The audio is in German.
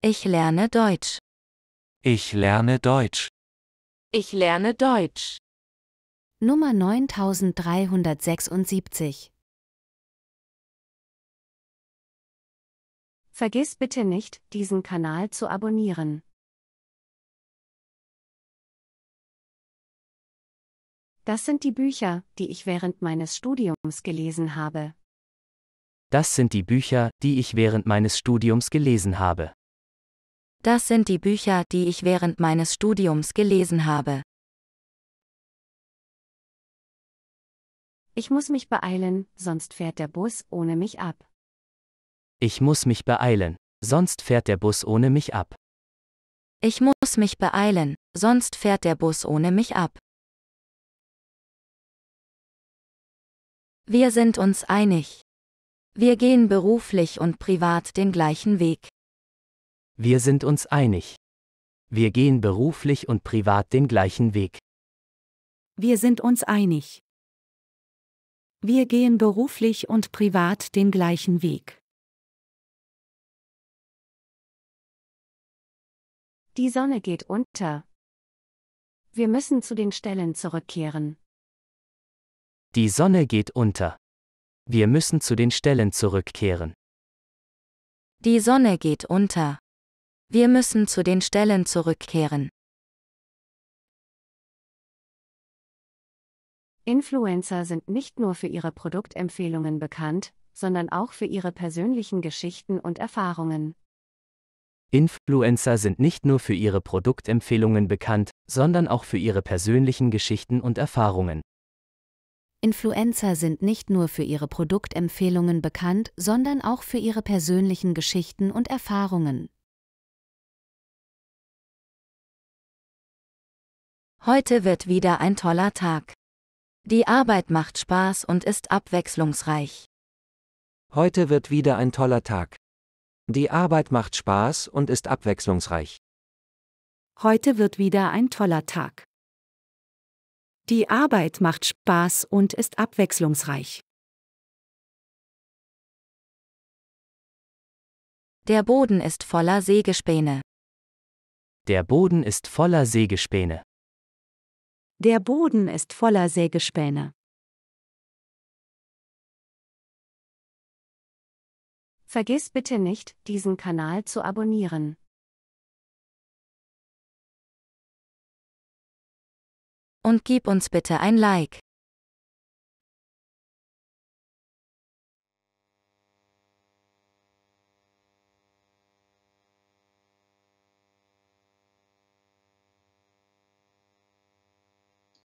Ich lerne Deutsch. Ich lerne Deutsch. Ich lerne Deutsch. Nummer 9376. Vergiss bitte nicht, diesen Kanal zu abonnieren. Das sind die Bücher, die ich während meines Studiums gelesen habe. Das sind die Bücher, die ich während meines Studiums gelesen habe. Das sind die Bücher, die ich während meines Studiums gelesen habe. Ich muss mich beeilen, sonst fährt der Bus ohne mich ab. Ich muss mich beeilen, sonst fährt der Bus ohne mich ab. Ich muss mich beeilen, sonst fährt der Bus ohne mich ab. Wir sind uns einig. Wir gehen beruflich und privat den gleichen Weg. Wir sind uns einig. Wir gehen beruflich und privat den gleichen Weg. Wir sind uns einig. Wir gehen beruflich und privat den gleichen Weg. Die Sonne geht unter. Wir müssen zu den Stellen zurückkehren. Die Sonne geht unter. Wir müssen zu den Stellen zurückkehren. Die Sonne geht unter. Wir müssen zu den Stellen zurückkehren. Influencer sind nicht nur für ihre Produktempfehlungen bekannt, sondern auch für ihre persönlichen Geschichten und Erfahrungen. Influencer sind nicht nur für ihre Produktempfehlungen bekannt, sondern auch für ihre persönlichen Geschichten und Erfahrungen. Influencer sind nicht nur für ihre Produktempfehlungen bekannt, sondern auch für ihre persönlichen Geschichten und Erfahrungen. Heute wird wieder ein toller Tag. Die Arbeit macht Spaß und ist abwechslungsreich. Heute wird wieder ein toller Tag. Die Arbeit macht Spaß und ist abwechslungsreich. Heute wird wieder ein toller Tag. Die Arbeit macht Spaß und ist abwechslungsreich. Der Boden ist voller Sägespäne. Der Boden ist voller Sägespäne. Der Boden ist voller Sägespäne. Vergiss bitte nicht, diesen Kanal zu abonnieren. Und gib uns bitte ein Like.